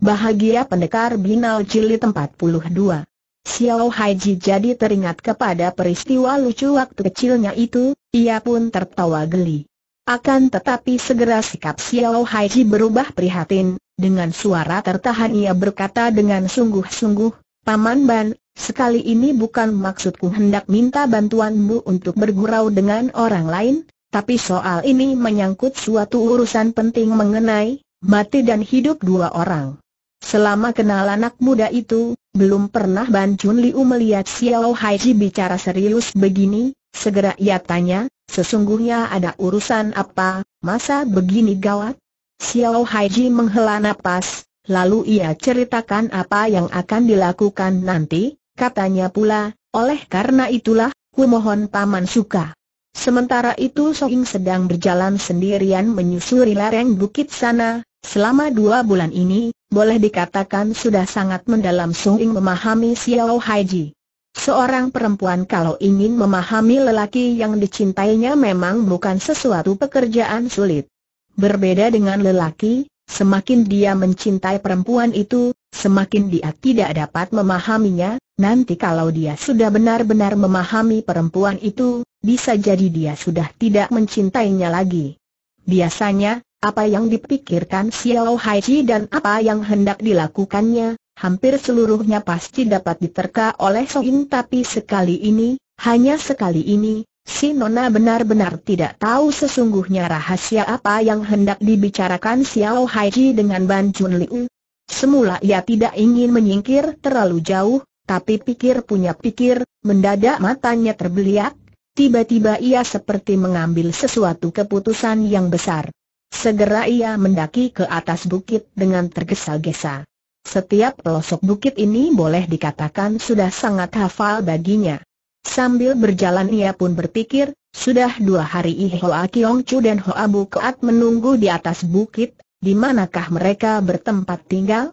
Bahagia Pendekar Binal Cili tempat puluh dua. Xiao Haiji jadi teringat kepada peristiwa lucu waktu kecilnya itu, ia pun tertawa geli. Akan tetapi segera sikap Xiao Haiji berubah prihatin, dengan suara tertahan ia berkata dengan sungguh-sungguh, Paman Ban, sekali ini bukan maksudku hendak minta bantuanmu untuk bergurau dengan orang lain, tapi soal ini menyangkut suatu urusan penting mengenai mati dan hidup dua orang. Selama kenal anak muda itu, belum pernah Ban Chun Liu melihat Xiao Haiji bicara serius begini, segera ia tanya, sesungguhnya ada urusan apa, masa begini gawat? Xiao Haiji menghela napas, lalu ia ceritakan apa yang akan dilakukan nanti, katanya pula, oleh karena itulah, ku mohon paman suka. Sementara itu Soing sedang berjalan sendirian menyusuri lereng bukit sana, selama dua bulan ini, boleh dikatakan sudah sangat mendalam Sung Ing memahami Xiao Haiji. Seorang perempuan kalau ingin memahami lelaki yang dicintainya memang bukan sesuatu pekerjaan sulit. Berbeda dengan lelaki, semakin dia mencintai perempuan itu, semakin dia tidak dapat memahaminya, nanti kalau dia sudah benar-benar memahami perempuan itu, bisa jadi dia sudah tidak mencintainya lagi. Biasanya, apa yang dipikirkan Xiao Haiji dan apa yang hendak dilakukannya, hampir seluruhnya pasti dapat diterka oleh Soin tapi sekali ini, hanya sekali ini, si Nona benar-benar tidak tahu sesungguhnya rahasia apa yang hendak dibicarakan Xiao Haiji dengan Ban Chun Liu. Semula ia tidak ingin menyingkir terlalu jauh, tapi pikir punya pikir, mendadak matanya terbeliak, Tiba-tiba ia seperti mengambil sesuatu keputusan yang besar. Segera ia mendaki ke atas bukit dengan tergesa-gesa. Setiap pelosok bukit ini boleh dikatakan sudah sangat hafal baginya. Sambil berjalan ia pun berpikir, sudah dua hari Hoa Kiong Chu dan Hoa Bu Keat menunggu di atas bukit, di manakah mereka bertempat tinggal?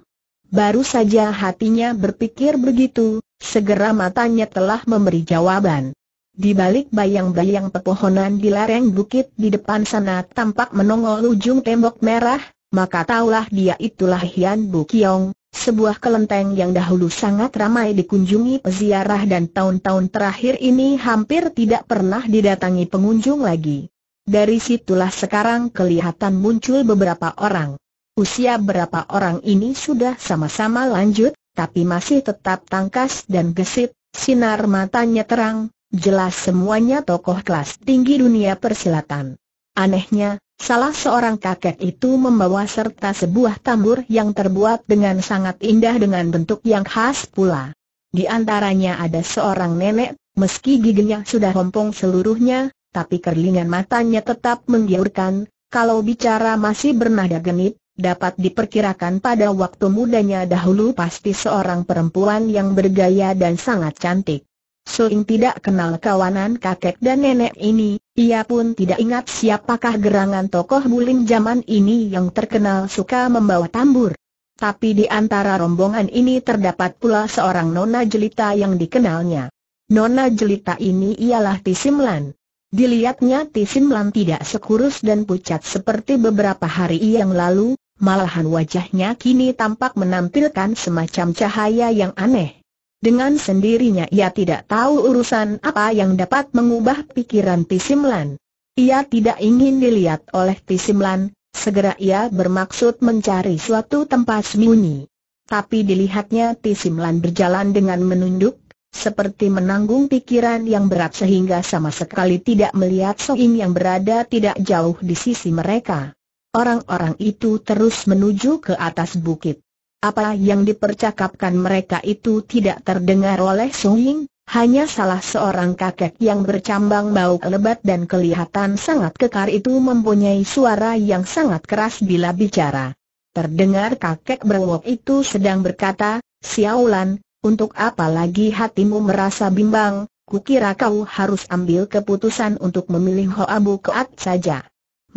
Baru saja hatinya berpikir begitu, segera matanya telah memberi jawaban. Di balik bayang-bayang pepohonan di lereng bukit di depan sana tampak menongol ujung tembok merah, maka taulah dia itulah Hian Bu Kiong, sebuah kelenteng yang dahulu sangat ramai dikunjungi peziarah dan tahun-tahun terakhir ini hampir tidak pernah didatangi pengunjung lagi. Dari situlah sekarang kelihatan muncul beberapa orang. Usia berapa orang ini sudah sama-sama lanjut, tapi masih tetap tangkas dan gesit, sinar matanya terang, Jelas semuanya tokoh kelas tinggi dunia persilatan. Anehnya, salah seorang kakek itu membawa serta sebuah tambur yang terbuat dengan sangat indah dengan bentuk yang khas pula. Di antaranya ada seorang nenek, meski giginya sudah rompong seluruhnya, tapi kerlingan matanya tetap menggiurkan, kalau bicara masih bernada genit, dapat diperkirakan pada waktu mudanya dahulu pasti seorang perempuan yang bergaya dan sangat cantik. Soing tidak kenal kawanan kakek dan nenek ini, ia pun tidak ingat siapakah gerangan tokoh buling zaman ini yang terkenal suka membawa tambur. Tapi di antara rombongan ini terdapat pula seorang nona jelita yang dikenalnya. Nona jelita ini ialah Tisimlan. Dilihatnya Tisimlan tidak sekurus dan pucat seperti beberapa hari yang lalu, malahan wajahnya kini tampak menampilkan semacam cahaya yang aneh. Dengan sendirinya ia tidak tahu urusan apa yang dapat mengubah pikiran Tisimlan. Ia tidak ingin dilihat oleh Tisimlan, segera ia bermaksud mencari suatu tempat sembunyi. Tapi dilihatnya Tisimlan berjalan dengan menunduk, seperti menanggung pikiran yang berat sehingga sama sekali tidak melihat Soing yang berada tidak jauh di sisi mereka. Orang-orang itu terus menuju ke atas bukit. Apa yang dipercakapkan mereka itu tidak terdengar oleh Song Ying, hanya salah seorang kakek yang bercambang bau lebat dan kelihatan sangat kekar itu mempunyai suara yang sangat keras bila bicara. Terdengar kakek berwok itu sedang berkata, Siaulan, untuk apa lagi hatimu merasa bimbang, kukira kau harus ambil keputusan untuk memilih Hoa Bukoat saja.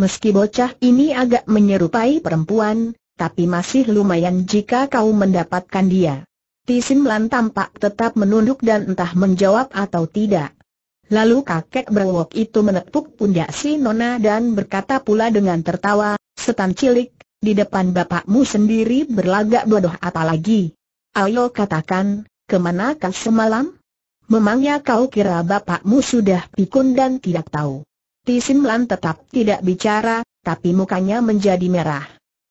Meski bocah ini agak menyerupai perempuan, tapi masih lumayan jika kau mendapatkan dia. Tisimlan tampak tetap menunduk dan entah menjawab atau tidak. Lalu kakek berwok itu menepuk pundak si Nona dan berkata pula dengan tertawa, setan cilik, di depan bapakmu sendiri berlagak bodoh apalagi. Ayo katakan, kemana kau semalam? Memangnya kau kira bapakmu sudah pikun dan tidak tahu? Tisimlan tetap tidak bicara, tapi mukanya menjadi merah.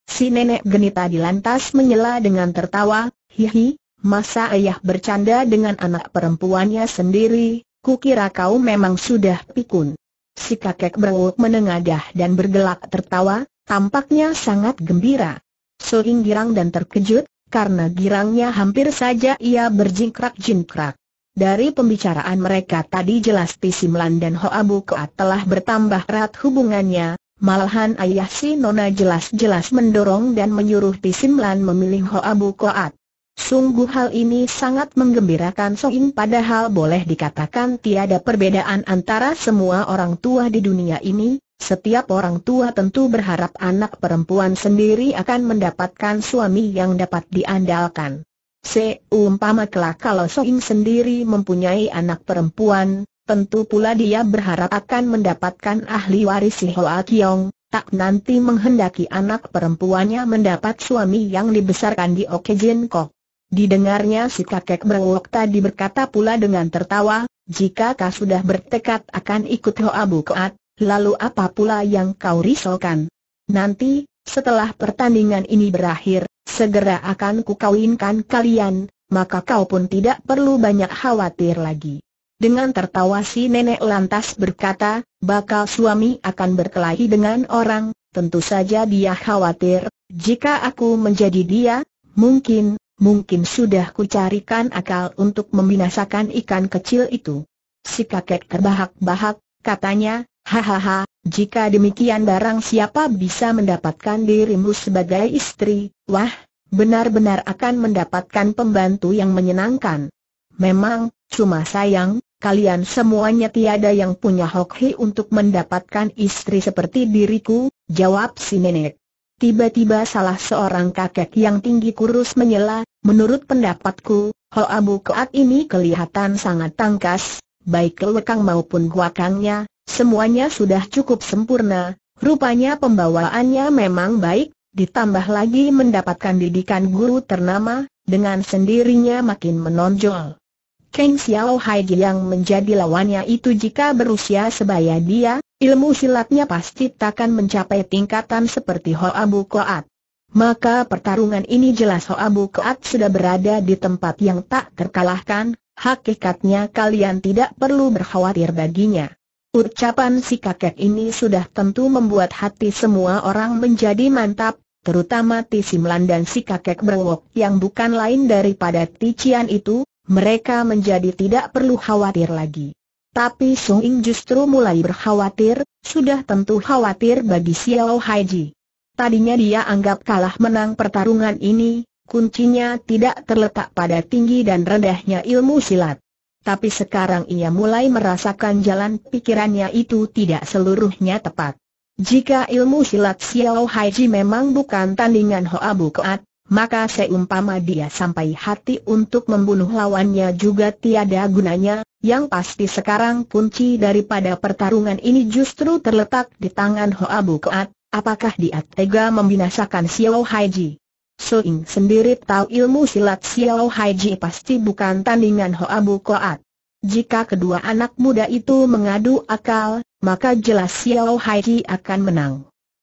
Si nenek genita dilantas menyela dengan tertawa, hihi, masa ayah bercanda dengan anak perempuannya sendiri, kukira kau memang sudah pikun. Si kakek berwuk menengadah dan bergelak tertawa, tampaknya sangat gembira. Soing girang dan terkejut, karena girangnya hampir saja ia berjingkrak-jingkrak. Dari pembicaraan mereka tadi jelas Pisi dan Hoa Bukoat telah bertambah erat hubungannya, Malahan ayah si Nona jelas-jelas mendorong dan menyuruh Pisimlan memilih Ho Abu Koat. Sungguh hal ini sangat menggembirakan Soing padahal boleh dikatakan tiada perbedaan antara semua orang tua di dunia ini, setiap orang tua tentu berharap anak perempuan sendiri akan mendapatkan suami yang dapat diandalkan. Seumpama kelak kalau Soing sendiri mempunyai anak perempuan, Tentu pula dia berharap akan mendapatkan ahli waris si Hoa ah Kiong, tak nanti menghendaki anak perempuannya mendapat suami yang dibesarkan di Jin Kok. Didengarnya si kakek berwok tadi berkata pula dengan tertawa, jika kau sudah bertekad akan ikut Hoa ah Bukoat, lalu apa pula yang kau risaukan? Nanti, setelah pertandingan ini berakhir, segera akan kukawinkan kalian, maka kau pun tidak perlu banyak khawatir lagi. Dengan tertawa si nenek lantas berkata, bakal suami akan berkelahi dengan orang, tentu saja dia khawatir, jika aku menjadi dia, mungkin, mungkin sudah kucarikan akal untuk membinasakan ikan kecil itu. Si kakek terbahak-bahak, katanya, hahaha, jika demikian barang siapa bisa mendapatkan dirimu sebagai istri, wah, benar-benar akan mendapatkan pembantu yang menyenangkan. Memang, cuma sayang, kalian semuanya tiada yang punya hoki untuk mendapatkan istri seperti diriku, jawab si nenek. Tiba-tiba salah seorang kakek yang tinggi kurus menyela, menurut pendapatku, Abu kead ini kelihatan sangat tangkas, baik lekang maupun guakangnya, semuanya sudah cukup sempurna, rupanya pembawaannya memang baik, ditambah lagi mendapatkan didikan guru ternama, dengan sendirinya makin menonjol. Kang Xiao Hai yang menjadi lawannya itu jika berusia sebaya dia, ilmu silatnya pasti takkan mencapai tingkatan seperti Ho Abu Koat. Maka pertarungan ini jelas Ho Abu Koat sudah berada di tempat yang tak terkalahkan, hakikatnya kalian tidak perlu berkhawatir baginya. Ucapan si kakek ini sudah tentu membuat hati semua orang menjadi mantap, terutama Ti Simlan dan si kakek berwok yang bukan lain daripada Ti itu, mereka menjadi tidak perlu khawatir lagi. Tapi Sung Ing justru mulai berkhawatir, sudah tentu khawatir bagi Xiao Haiji. Tadinya dia anggap kalah menang pertarungan ini, kuncinya tidak terletak pada tinggi dan rendahnya ilmu silat. Tapi sekarang ia mulai merasakan jalan pikirannya itu tidak seluruhnya tepat. Jika ilmu silat Xiao Haiji memang bukan tandingan Hoa Bukoat, maka seumpama dia sampai hati untuk membunuh lawannya juga tiada gunanya, yang pasti sekarang kunci daripada pertarungan ini justru terletak di tangan Hoa Bukoat, apakah dia tega membinasakan Xiao Haiji? Soing sendiri tahu ilmu silat Xiao Haiji pasti bukan tandingan Hoa Bukoat. Jika kedua anak muda itu mengadu akal, maka jelas Xiao Haiji akan menang.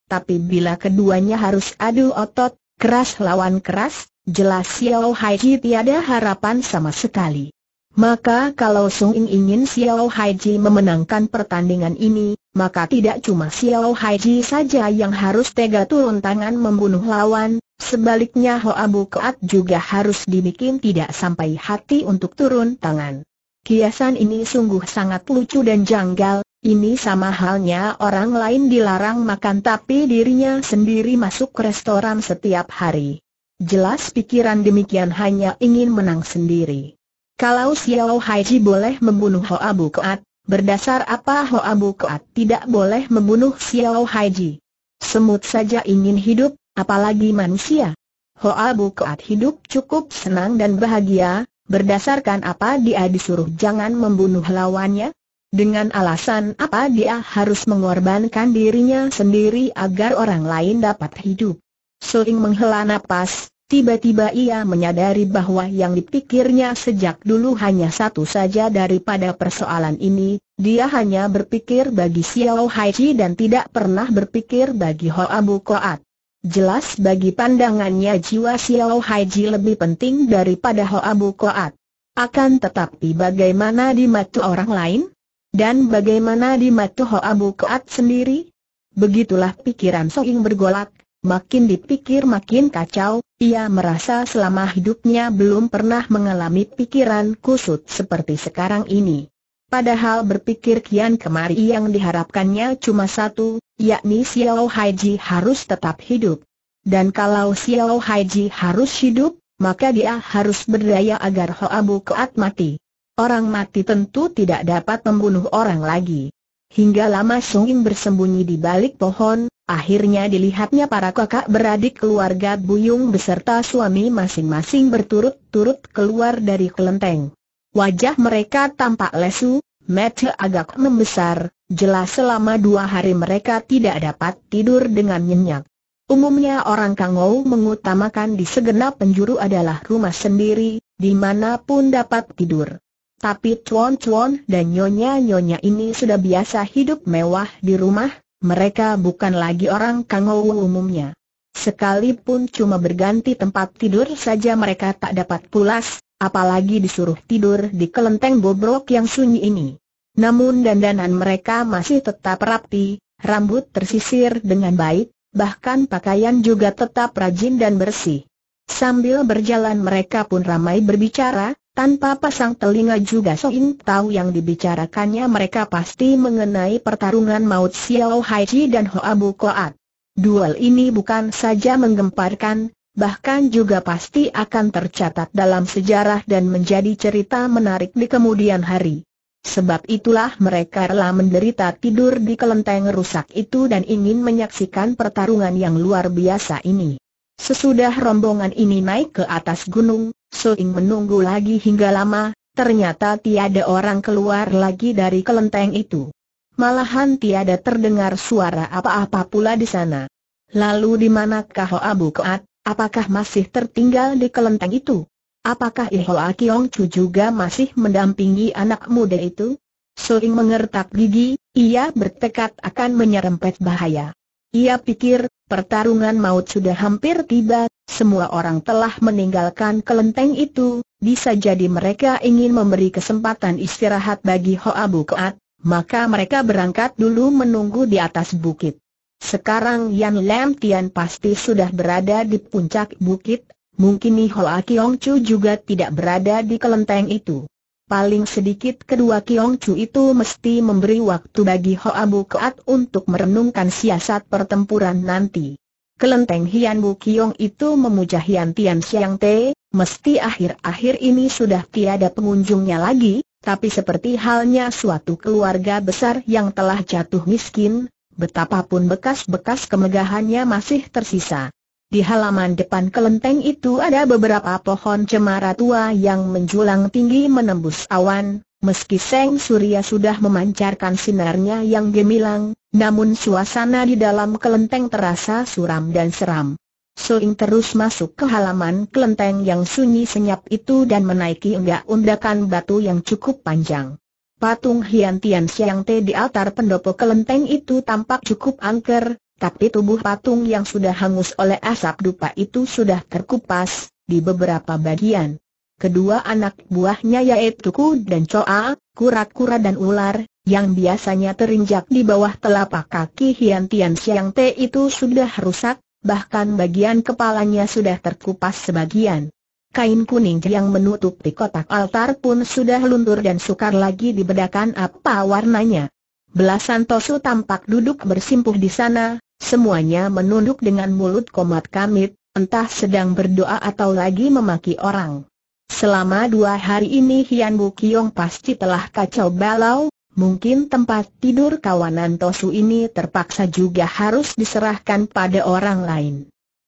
Tapi bila keduanya harus adu otot, Keras lawan keras, jelas Xiao Hai tiada harapan sama sekali. Maka kalau Sung In ingin Xiao Hai memenangkan pertandingan ini, maka tidak cuma Xiao Hai saja yang harus tega turun tangan membunuh lawan, sebaliknya Hoa Bu Keat juga harus dibikin tidak sampai hati untuk turun tangan. Kiasan ini sungguh sangat lucu dan janggal, ini sama halnya orang lain dilarang makan tapi dirinya sendiri masuk restoran setiap hari. Jelas pikiran demikian hanya ingin menang sendiri. Kalau Xiao Haiji boleh membunuh Ho Abu Keat, berdasar apa Ho Abu Keat tidak boleh membunuh Xiao Haiji? Semut saja ingin hidup, apalagi manusia. Ho Abu Keat hidup cukup senang dan bahagia, Berdasarkan apa dia disuruh jangan membunuh lawannya? Dengan alasan apa dia harus mengorbankan dirinya sendiri agar orang lain dapat hidup? Sering menghela nafas, tiba-tiba ia menyadari bahwa yang dipikirnya sejak dulu hanya satu saja daripada persoalan ini, dia hanya berpikir bagi Xiao Haiji dan tidak pernah berpikir bagi Hoa Bu Koat. Jelas bagi pandangannya jiwa Xiao Haiji lebih penting daripada Hoa Bu Koat. Akan tetapi bagaimana di mata orang lain? Dan bagaimana di mata Hoa Bu Koat sendiri? Begitulah pikiran Soing bergolak, makin dipikir makin kacau, ia merasa selama hidupnya belum pernah mengalami pikiran kusut seperti sekarang ini. Padahal berpikir kian kemari yang diharapkannya cuma satu, yakni Xiao Haiji harus tetap hidup. Dan kalau Xiao Haiji harus hidup, maka dia harus berdaya agar Hoabu Keat mati. Orang mati tentu tidak dapat membunuh orang lagi. Hingga lama Sungin bersembunyi di balik pohon, akhirnya dilihatnya para kakak beradik keluarga Buyung beserta suami masing-masing berturut-turut keluar dari kelenteng. Wajah mereka tampak lesu, mata agak membesar, jelas selama dua hari mereka tidak dapat tidur dengan nyenyak. Umumnya orang Kangou mengutamakan di segenap penjuru adalah rumah sendiri, dimanapun dapat tidur. Tapi cuan-cuan dan nyonya-nyonya ini sudah biasa hidup mewah di rumah, mereka bukan lagi orang Kangou umumnya. Sekalipun cuma berganti tempat tidur saja mereka tak dapat pulas, apalagi disuruh tidur di kelenteng bobrok yang sunyi ini. Namun dandanan mereka masih tetap rapi, rambut tersisir dengan baik, bahkan pakaian juga tetap rajin dan bersih. Sambil berjalan mereka pun ramai berbicara, tanpa pasang telinga juga Soin tahu yang dibicarakannya mereka pasti mengenai pertarungan maut Xiao Haiji dan Hoa Bu Koat. Duel ini bukan saja menggemparkan, bahkan juga pasti akan tercatat dalam sejarah dan menjadi cerita menarik di kemudian hari. Sebab itulah mereka rela menderita tidur di kelenteng rusak itu dan ingin menyaksikan pertarungan yang luar biasa ini. Sesudah rombongan ini naik ke atas gunung, Soing menunggu lagi hingga lama, ternyata tiada orang keluar lagi dari kelenteng itu. Malahan tiada terdengar suara apa-apa pula di sana. Lalu di manakah Abu Koat, apakah masih tertinggal di kelenteng itu? Apakah Ihoa Kiong Chu juga masih mendampingi anak muda itu? Soing mengertak gigi, ia bertekad akan menyerempet bahaya. Ia pikir, pertarungan maut sudah hampir tiba, semua orang telah meninggalkan kelenteng itu, bisa jadi mereka ingin memberi kesempatan istirahat bagi Hoa keat. Maka mereka berangkat dulu menunggu di atas bukit. Sekarang Yan Lam Tian pasti sudah berada di puncak bukit, mungkin Hoa Kiong Chu juga tidak berada di kelenteng itu. Paling sedikit kedua Kiong Chu itu mesti memberi waktu bagi Hoa Keat untuk merenungkan siasat pertempuran nanti. Kelenteng Hian Bu Kiong itu memuja Hian Tian Siang Te, mesti akhir-akhir ini sudah tiada pengunjungnya lagi, tapi seperti halnya suatu keluarga besar yang telah jatuh miskin, betapapun bekas-bekas kemegahannya masih tersisa. Di halaman depan kelenteng itu ada beberapa pohon cemara tua yang menjulang tinggi menembus awan, meski Seng Surya sudah memancarkan sinarnya yang gemilang, namun suasana di dalam kelenteng terasa suram dan seram. Suling terus masuk ke halaman kelenteng yang sunyi senyap itu dan menaiki undak-undakan batu yang cukup panjang. Patung Hian Tian Siang Te di altar pendopo kelenteng itu tampak cukup angker, tapi tubuh patung yang sudah hangus oleh asap dupa itu sudah terkupas, di beberapa bagian. Kedua anak buahnya yaitu Ku dan Coa, kura-kura dan ular, yang biasanya terinjak di bawah telapak kaki Hian Tian Siang Te itu sudah rusak, bahkan bagian kepalanya sudah terkupas sebagian. Kain kuning yang menutupi kotak altar pun sudah luntur dan sukar lagi dibedakan apa warnanya. Belasan tosu tampak duduk bersimpuh di sana, semuanya menunduk dengan mulut komat kamit, entah sedang berdoa atau lagi memaki orang. Selama dua hari ini Hian Bu Kiong pasti telah kacau balau, Mungkin tempat tidur kawanan Tosu ini terpaksa juga harus diserahkan pada orang lain.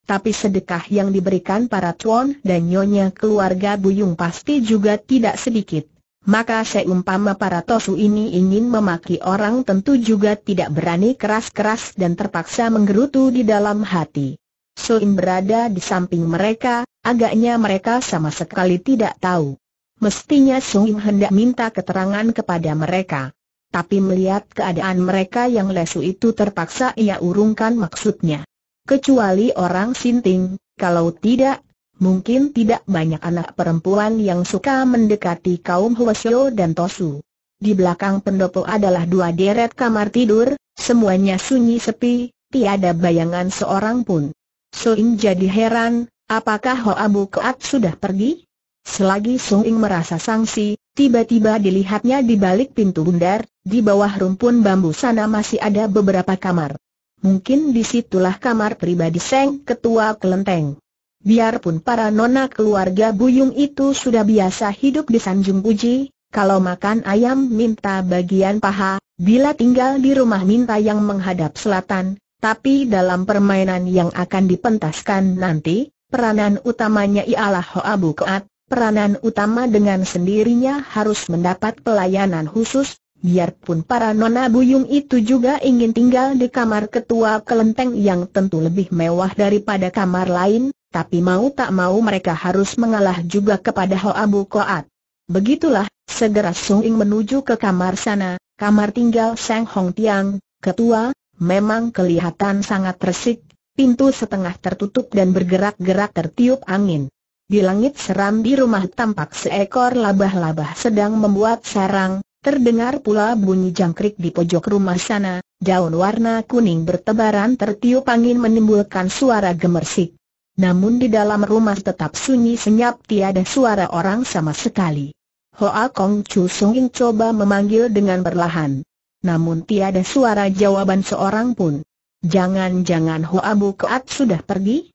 Tapi sedekah yang diberikan para tuan dan nyonya keluarga Buyung pasti juga tidak sedikit. Maka seumpama para Tosu ini ingin memaki orang tentu juga tidak berani keras-keras dan terpaksa menggerutu di dalam hati. Soin berada di samping mereka, agaknya mereka sama sekali tidak tahu. Mestinya Soin hendak minta keterangan kepada mereka tapi melihat keadaan mereka yang lesu itu terpaksa ia urungkan maksudnya. Kecuali orang sinting, kalau tidak, mungkin tidak banyak anak perempuan yang suka mendekati kaum Hwasyo dan Tosu. Di belakang pendopo adalah dua deret kamar tidur, semuanya sunyi sepi, tiada bayangan seorang pun. Soing jadi heran, apakah Hoa Bu Keat sudah pergi? Selagi Soing merasa sangsi, Tiba-tiba dilihatnya di balik pintu bundar, di bawah rumpun bambu sana masih ada beberapa kamar. Mungkin disitulah kamar pribadi Seng Ketua Kelenteng. Biarpun para nona keluarga Buyung itu sudah biasa hidup di Sanjung Puji, kalau makan ayam minta bagian paha, bila tinggal di rumah minta yang menghadap selatan, tapi dalam permainan yang akan dipentaskan nanti, peranan utamanya ialah Hoa Bu Koat, peranan utama dengan sendirinya harus mendapat pelayanan khusus, biarpun para nona buyung itu juga ingin tinggal di kamar ketua kelenteng yang tentu lebih mewah daripada kamar lain, tapi mau tak mau mereka harus mengalah juga kepada Abu Koat. Begitulah, segera Sung Ing menuju ke kamar sana, kamar tinggal Sang Hong Tiang, ketua, memang kelihatan sangat resik, pintu setengah tertutup dan bergerak-gerak tertiup angin. Di langit seram di rumah tampak seekor labah-labah sedang membuat sarang, terdengar pula bunyi jangkrik di pojok rumah sana, daun warna kuning bertebaran tertiup angin menimbulkan suara gemersik. Namun di dalam rumah tetap sunyi senyap tiada suara orang sama sekali. Hoa Kong Chu Sung coba memanggil dengan perlahan. Namun tiada suara jawaban seorang pun. Jangan-jangan Hoa Bu Keat sudah pergi?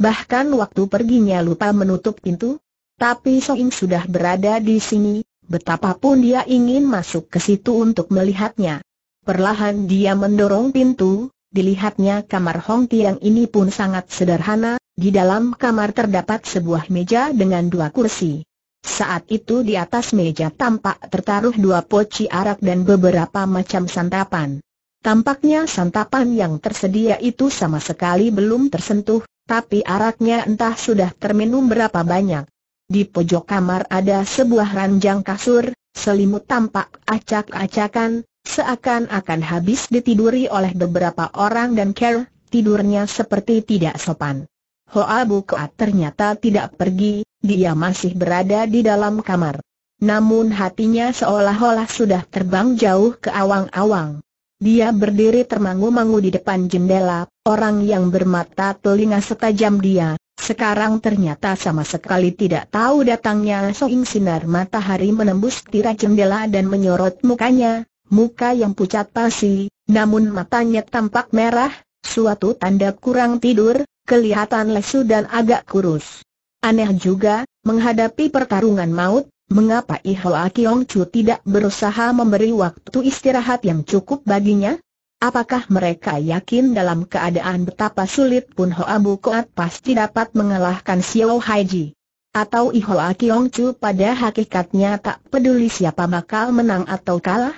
Bahkan waktu perginya lupa menutup pintu. Tapi Soing sudah berada di sini, betapapun dia ingin masuk ke situ untuk melihatnya. Perlahan dia mendorong pintu, dilihatnya kamar Hong Tiang ini pun sangat sederhana, di dalam kamar terdapat sebuah meja dengan dua kursi. Saat itu di atas meja tampak tertaruh dua poci arak dan beberapa macam santapan. Tampaknya santapan yang tersedia itu sama sekali belum tersentuh, tapi araknya entah sudah terminum berapa banyak. Di pojok kamar ada sebuah ranjang kasur, selimut tampak acak-acakan, seakan-akan habis ditiduri oleh beberapa orang dan care, tidurnya seperti tidak sopan. Hoa Bukoat ternyata tidak pergi, dia masih berada di dalam kamar. Namun hatinya seolah-olah sudah terbang jauh ke awang-awang. Dia berdiri termangu-mangu di depan jendela, orang yang bermata telinga setajam dia, sekarang ternyata sama sekali tidak tahu datangnya soing sinar matahari menembus tirai jendela dan menyorot mukanya, muka yang pucat pasi, namun matanya tampak merah, suatu tanda kurang tidur, kelihatan lesu dan agak kurus. Aneh juga, menghadapi pertarungan maut, Mengapa Ihoa Kiong Chu tidak berusaha memberi waktu istirahat yang cukup baginya? Apakah mereka yakin dalam keadaan betapa sulit pun Hoa Bu Koat pasti dapat mengalahkan Xiao Haiji? Atau Ihoa Kiong Chu pada hakikatnya tak peduli siapa bakal menang atau kalah?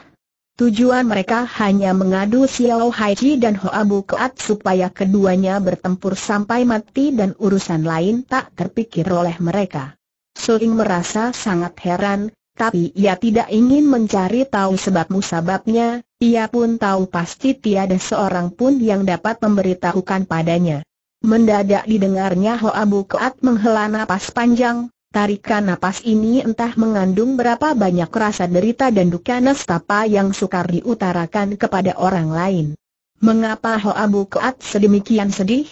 Tujuan mereka hanya mengadu Xiao Haiji dan Hoa Bu Koat supaya keduanya bertempur sampai mati dan urusan lain tak terpikir oleh mereka. Suing merasa sangat heran, tapi ia tidak ingin mencari tahu sebab musababnya, ia pun tahu pasti tiada seorang pun yang dapat memberitahukan padanya. Mendadak didengarnya Hoa Keat menghela napas panjang, tarikan napas ini entah mengandung berapa banyak rasa derita dan duka nestapa yang sukar diutarakan kepada orang lain. Mengapa Hoa Keat sedemikian sedih?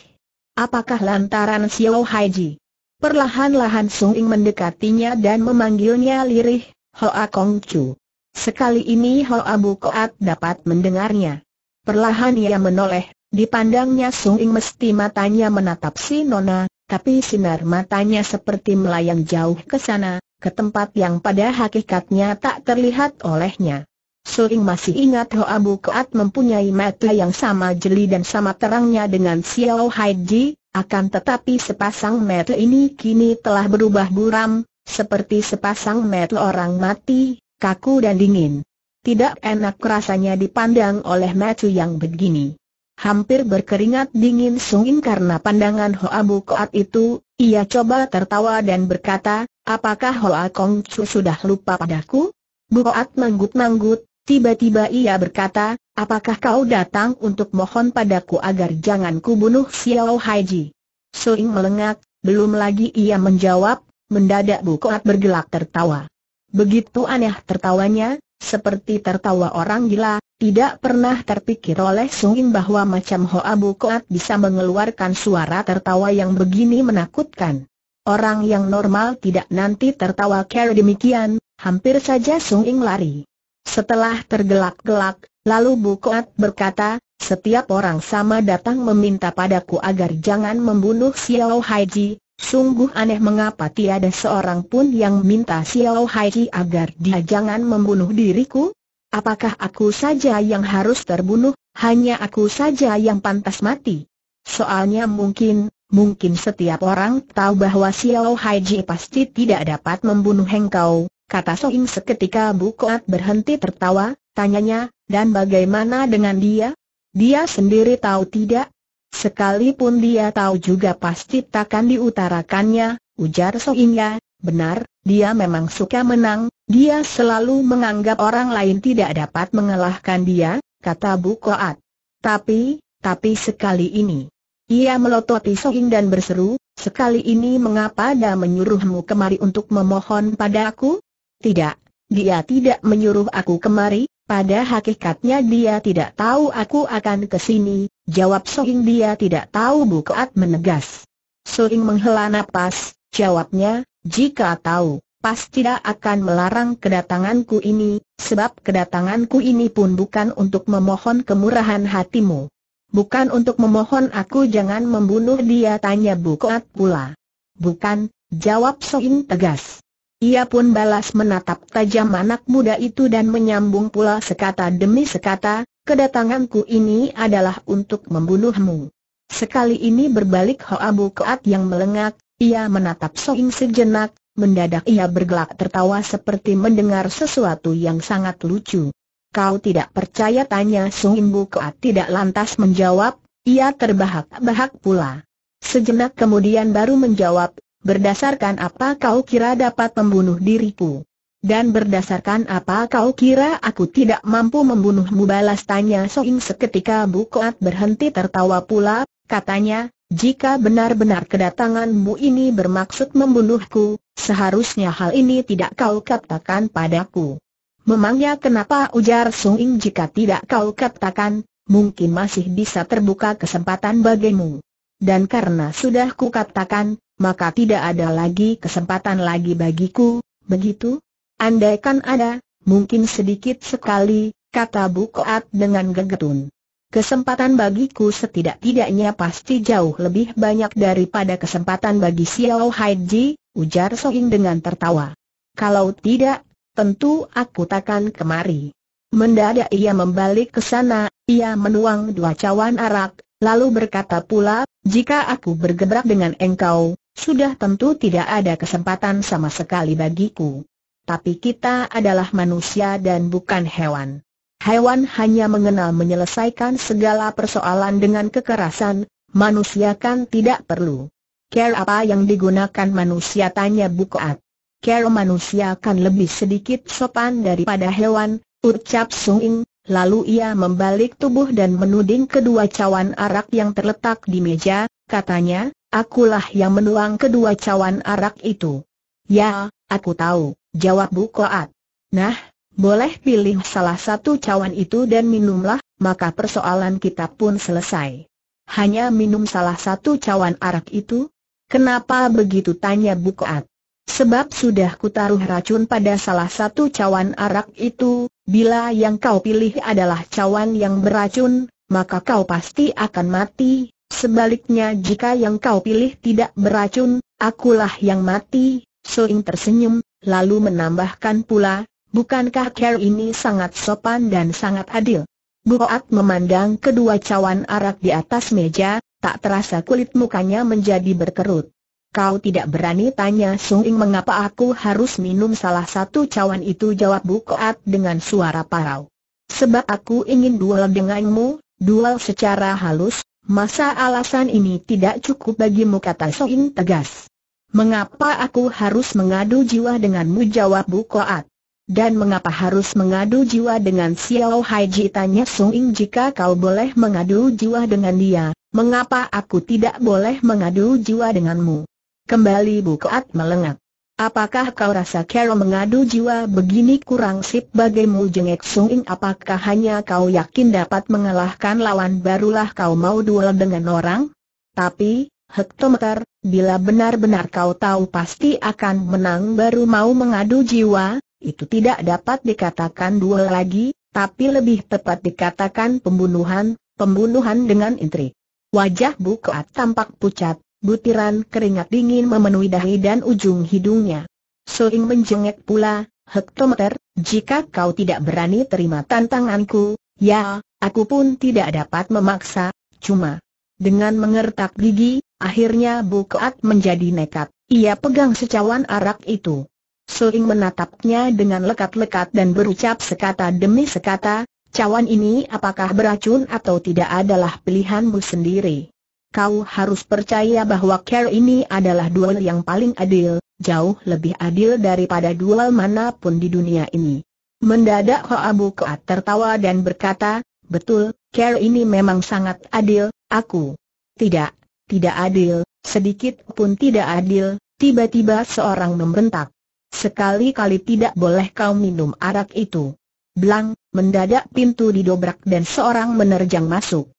Apakah lantaran Xiao Haiji? Perlahan-lahan Sung Ing mendekatinya dan memanggilnya lirih, Hoa Kong Chu. Sekali ini Hoa Bu Koat dapat mendengarnya. Perlahan ia menoleh, dipandangnya Sung Ing mesti matanya menatap si Nona, tapi sinar matanya seperti melayang jauh ke sana, ke tempat yang pada hakikatnya tak terlihat olehnya. Sung Ing masih ingat Hoa Bu Koat mempunyai mata yang sama jeli dan sama terangnya dengan Xiao Hai Ji, akan tetapi sepasang mata ini kini telah berubah buram, seperti sepasang mata orang mati, kaku dan dingin. Tidak enak rasanya dipandang oleh Matthew yang begini. Hampir berkeringat dingin sungin karena pandangan Hoa Bukoat itu, ia coba tertawa dan berkata, apakah Hoa Kong Chu sudah lupa padaku? Bukoat manggut-manggut, Tiba-tiba ia berkata, apakah kau datang untuk mohon padaku agar jangan kubunuh Xiao Haiji? Suing melengak, belum lagi ia menjawab, mendadak Koat bergelak tertawa. Begitu aneh tertawanya, seperti tertawa orang gila, tidak pernah terpikir oleh Suing bahwa macam Hoa Koat bisa mengeluarkan suara tertawa yang begini menakutkan. Orang yang normal tidak nanti tertawa kera demikian, hampir saja Sung lari. Setelah tergelak-gelak, lalu Bukoat berkata, setiap orang sama datang meminta padaku agar jangan membunuh Xiao Haiji, Sungguh aneh mengapa tiada seorang pun yang minta Xiao Haiji agar dia jangan membunuh diriku? Apakah aku saja yang harus terbunuh, hanya aku saja yang pantas mati? Soalnya mungkin, mungkin setiap orang tahu bahwa Xiao Haiji pasti tidak dapat membunuh engkau, kata Soim seketika Bukoat berhenti tertawa, tanyanya, dan bagaimana dengan dia? Dia sendiri tahu tidak? Sekalipun dia tahu juga pasti takkan diutarakannya, ujar Soimnya, benar, dia memang suka menang, dia selalu menganggap orang lain tidak dapat mengalahkan dia, kata Bukoat. Tapi, tapi sekali ini. Ia melototi Soing dan berseru, sekali ini mengapa dia menyuruhmu kemari untuk memohon padaku? Tidak, dia tidak menyuruh aku kemari, pada hakikatnya dia tidak tahu aku akan ke sini, jawab Soing dia tidak tahu Bukaat menegas. Soing menghela nafas. jawabnya, jika tahu, pasti tidak akan melarang kedatanganku ini, sebab kedatanganku ini pun bukan untuk memohon kemurahan hatimu. Bukan untuk memohon aku jangan membunuh dia tanya Bukoat pula. Bukan, jawab Soing tegas. Ia pun balas menatap tajam anak muda itu dan menyambung pula sekata demi sekata, kedatanganku ini adalah untuk membunuhmu. Sekali ini berbalik Hoa Koat yang melengak, ia menatap Soing sejenak, mendadak ia bergelak tertawa seperti mendengar sesuatu yang sangat lucu. Kau tidak percaya tanya Soing Bukaat tidak lantas menjawab, ia terbahak-bahak pula. Sejenak kemudian baru menjawab, berdasarkan apa kau kira dapat membunuh diriku? Dan berdasarkan apa kau kira aku tidak mampu membunuhmu balas tanya Soing seketika Koat berhenti tertawa pula, katanya, jika benar-benar kedatanganmu ini bermaksud membunuhku, seharusnya hal ini tidak kau katakan padaku. Memangnya kenapa ujar Soing jika tidak kau katakan, mungkin masih bisa terbuka kesempatan bagimu. Dan karena sudah ku katakan maka tidak ada lagi kesempatan lagi bagiku, begitu? Andaikan ada, mungkin sedikit sekali, kata Bukoat dengan gegetun. Kesempatan bagiku setidak-tidaknya pasti jauh lebih banyak daripada kesempatan bagi Xiao Haiji, ujar Soing dengan tertawa. Kalau tidak, tentu aku takkan kemari. Mendadak ia membalik ke sana, ia menuang dua cawan arak, lalu berkata pula, jika aku bergebrak dengan engkau, sudah tentu tidak ada kesempatan sama sekali bagiku. Tapi kita adalah manusia dan bukan hewan. Hewan hanya mengenal menyelesaikan segala persoalan dengan kekerasan, manusia kan tidak perlu. Care apa yang digunakan manusia tanya Bukoat. Care manusia kan lebih sedikit sopan daripada hewan, ucap Sung Ing. lalu ia membalik tubuh dan menuding kedua cawan arak yang terletak di meja, katanya, Akulah yang menuang kedua cawan arak itu. Ya, aku tahu, jawab bu Koat. Nah, boleh pilih salah satu cawan itu dan minumlah, maka persoalan kita pun selesai. Hanya minum salah satu cawan arak itu? Kenapa begitu tanya bu Koat. Sebab sudah kutaruh racun pada salah satu cawan arak itu, bila yang kau pilih adalah cawan yang beracun, maka kau pasti akan mati, Sebaliknya jika yang kau pilih tidak beracun, akulah yang mati, Soing tersenyum, lalu menambahkan pula, bukankah Care ini sangat sopan dan sangat adil? Buat memandang kedua cawan arak di atas meja, tak terasa kulit mukanya menjadi berkerut. Kau tidak berani tanya Ing mengapa aku harus minum salah satu cawan itu jawab Bukoat dengan suara parau. Sebab aku ingin duel denganmu, duel secara halus, Masa alasan ini tidak cukup bagimu kata Soin tegas. Mengapa aku harus mengadu jiwa denganmu jawab Bu Koat. Dan mengapa harus mengadu jiwa dengan Xiao Haiji tanya Song Soin jika kau boleh mengadu jiwa dengan dia, mengapa aku tidak boleh mengadu jiwa denganmu? Kembali Bu Koat melengak. Apakah kau rasa Carol mengadu jiwa begini kurang sip bagimu jengek Sung apakah hanya kau yakin dapat mengalahkan lawan barulah kau mau duel dengan orang? Tapi, hektometer, bila benar-benar kau tahu pasti akan menang baru mau mengadu jiwa, itu tidak dapat dikatakan duel lagi, tapi lebih tepat dikatakan pembunuhan, pembunuhan dengan intrik. Wajah buka tampak pucat, butiran keringat dingin memenuhi dahi dan ujung hidungnya. Soing menjengek pula, hektometer, jika kau tidak berani terima tantanganku, ya, aku pun tidak dapat memaksa, cuma dengan mengertak gigi, akhirnya Bukoat menjadi nekat, ia pegang secawan arak itu. Soing menatapnya dengan lekat-lekat dan berucap sekata demi sekata, cawan ini apakah beracun atau tidak adalah pilihanmu sendiri kau harus percaya bahwa care ini adalah duel yang paling adil, jauh lebih adil daripada duel manapun di dunia ini. Mendadak Hoa Kuat tertawa dan berkata, betul, care ini memang sangat adil, aku. Tidak, tidak adil, sedikit pun tidak adil, tiba-tiba seorang membentak. Sekali-kali tidak boleh kau minum arak itu. Blang, mendadak pintu didobrak dan seorang menerjang masuk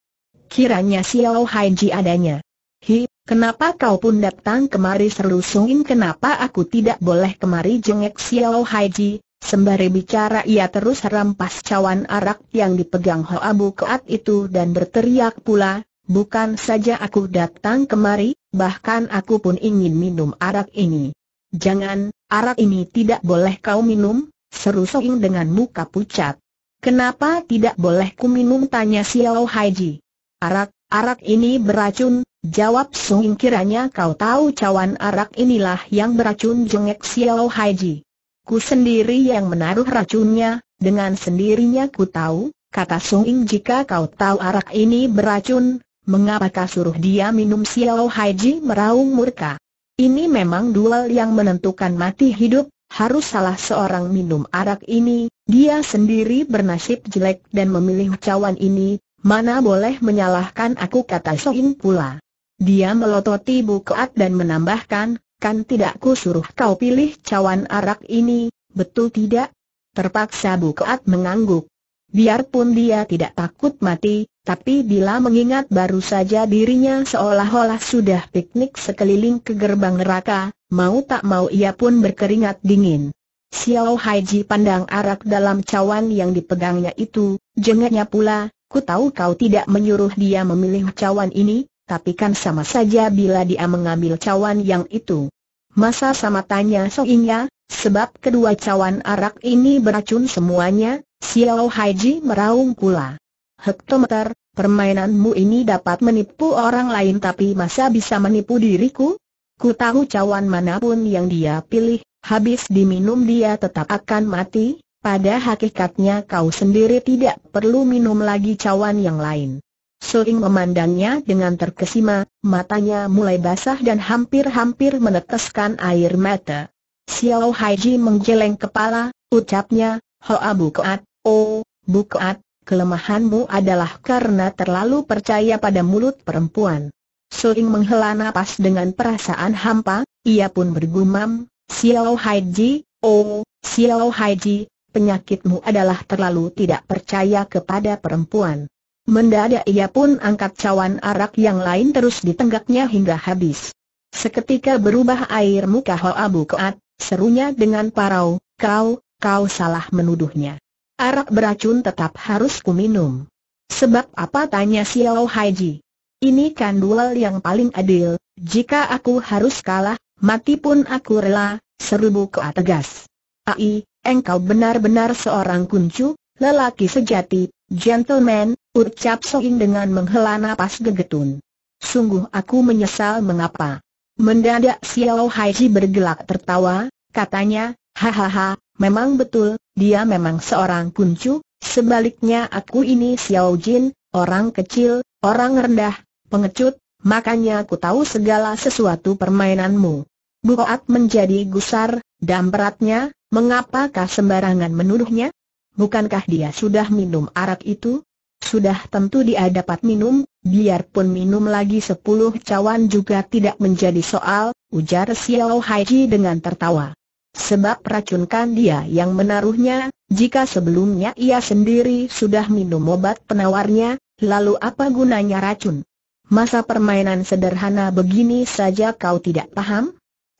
kiranya Xiao Haiji adanya. Hi, kenapa kau pun datang kemari seru Sungin kenapa aku tidak boleh kemari jengek Xiao Haiji, Sembari bicara ia terus rampas cawan arak yang dipegang Hoa keat itu dan berteriak pula, bukan saja aku datang kemari, bahkan aku pun ingin minum arak ini. Jangan, arak ini tidak boleh kau minum, seru Soing dengan muka pucat. Kenapa tidak boleh ku minum tanya Xiao Haiji. Arak, arak ini beracun, jawab Sung kiranya kau tahu cawan arak inilah yang beracun jengek Xiao Haiji. Ku sendiri yang menaruh racunnya, dengan sendirinya ku tahu, kata Sung jika kau tahu arak ini beracun, mengapakah suruh dia minum Xiao Haiji meraung murka. Ini memang duel yang menentukan mati hidup, harus salah seorang minum arak ini, dia sendiri bernasib jelek dan memilih cawan ini, Mana boleh menyalahkan aku kata Soin pula. Dia melototi bukaat dan menambahkan, kan tidak ku suruh kau pilih cawan arak ini, betul tidak? Terpaksa bukaat mengangguk. Biarpun dia tidak takut mati, tapi bila mengingat baru saja dirinya seolah-olah sudah piknik sekeliling ke gerbang neraka, mau tak mau ia pun berkeringat dingin. Xiao Haiji pandang arak dalam cawan yang dipegangnya itu, jengatnya pula, Ku tahu kau tidak menyuruh dia memilih cawan ini, tapi kan sama saja bila dia mengambil cawan yang itu. Masa sama tanya Soinya, sebab kedua cawan arak ini beracun semuanya, Xiao Haiji meraung pula. Hektometer, permainanmu ini dapat menipu orang lain tapi masa bisa menipu diriku? Ku tahu cawan manapun yang dia pilih, habis diminum dia tetap akan mati, pada hakikatnya kau sendiri tidak perlu minum lagi cawan yang lain. Soing memandangnya dengan terkesima, matanya mulai basah dan hampir-hampir meneteskan air mata. Xiao Haiji menggeleng kepala, ucapnya, Hoa Bukoat, oh, Bukoat, kelemahanmu adalah karena terlalu percaya pada mulut perempuan. Soing menghela napas dengan perasaan hampa, ia pun bergumam, Xiao Haiji, oh, Xiao Haiji, penyakitmu adalah terlalu tidak percaya kepada perempuan. Mendadak ia pun angkat cawan arak yang lain terus ditenggaknya hingga habis. Seketika berubah air muka Ho Abu Koat, serunya dengan parau, kau, kau salah menuduhnya. Arak beracun tetap harus kuminum. Sebab apa tanya Xiao Haiji? Ini kan duel yang paling adil, jika aku harus kalah, mati pun aku rela, seru Koat tegas. Ai, engkau benar-benar seorang kuncu, lelaki sejati, gentleman, ucap Soing dengan menghela napas gegetun. Sungguh aku menyesal mengapa. Mendadak Xiao Haiji bergelak tertawa, katanya, hahaha, memang betul, dia memang seorang kuncu, sebaliknya aku ini Xiao Jin, orang kecil, orang rendah, pengecut, makanya aku tahu segala sesuatu permainanmu. Bukoat menjadi gusar, dan beratnya, Mengapakah sembarangan menuduhnya? Bukankah dia sudah minum arak itu? Sudah tentu dia dapat minum, biarpun minum lagi sepuluh cawan juga tidak menjadi soal, ujar Xiao Haiji dengan tertawa. Sebab racunkan dia yang menaruhnya, jika sebelumnya ia sendiri sudah minum obat penawarnya, lalu apa gunanya racun? Masa permainan sederhana begini saja kau tidak paham?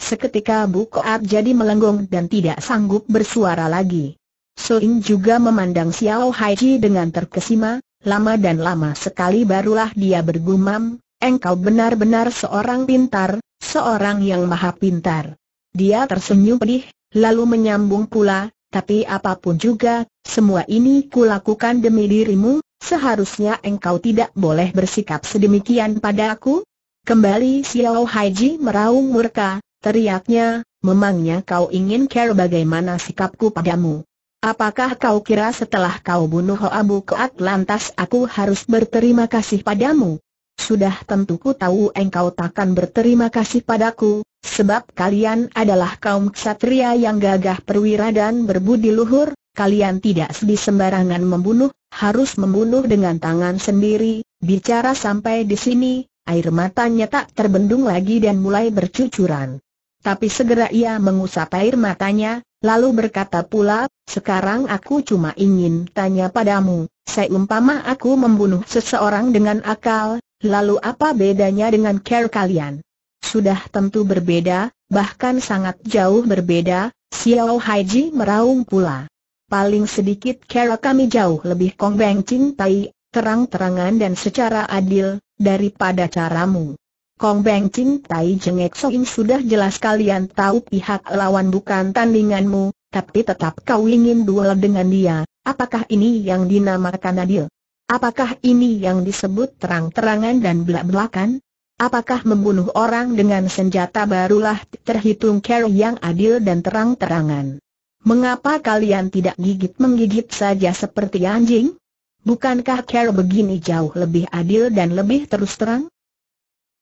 Seketika Bu Koat jadi melenggong dan tidak sanggup bersuara lagi. Soing juga memandang Xiao Haiji dengan terkesima, lama dan lama sekali barulah dia bergumam, engkau benar-benar seorang pintar, seorang yang maha pintar. Dia tersenyum pedih, lalu menyambung pula, tapi apapun juga, semua ini kulakukan demi dirimu, seharusnya engkau tidak boleh bersikap sedemikian padaku. Kembali Xiao Haiji meraung murka, Teriaknya, memangnya kau ingin care bagaimana sikapku padamu? Apakah kau kira setelah kau bunuh Abu ke lantas aku harus berterima kasih padamu? Sudah tentu ku tahu engkau takkan berterima kasih padaku, sebab kalian adalah kaum ksatria yang gagah perwira dan berbudi luhur, kalian tidak sedih sembarangan membunuh, harus membunuh dengan tangan sendiri, bicara sampai di sini, air matanya tak terbendung lagi dan mulai bercucuran. Tapi segera ia mengusap air matanya, lalu berkata pula, sekarang aku cuma ingin tanya padamu, seumpama aku membunuh seseorang dengan akal, lalu apa bedanya dengan care kalian? Sudah tentu berbeda, bahkan sangat jauh berbeda, Xiao Haiji meraung pula. Paling sedikit care kami jauh lebih kongbeng cintai, terang-terangan dan secara adil, daripada caramu. Kong Beng Ching Tai Jeng Soin sudah jelas kalian tahu pihak lawan bukan tandinganmu, tapi tetap kau ingin duel dengan dia, apakah ini yang dinamakan adil? Apakah ini yang disebut terang-terangan dan belak-belakan? Apakah membunuh orang dengan senjata barulah terhitung care yang adil dan terang-terangan? Mengapa kalian tidak gigit-menggigit saja seperti anjing? Bukankah care begini jauh lebih adil dan lebih terus terang?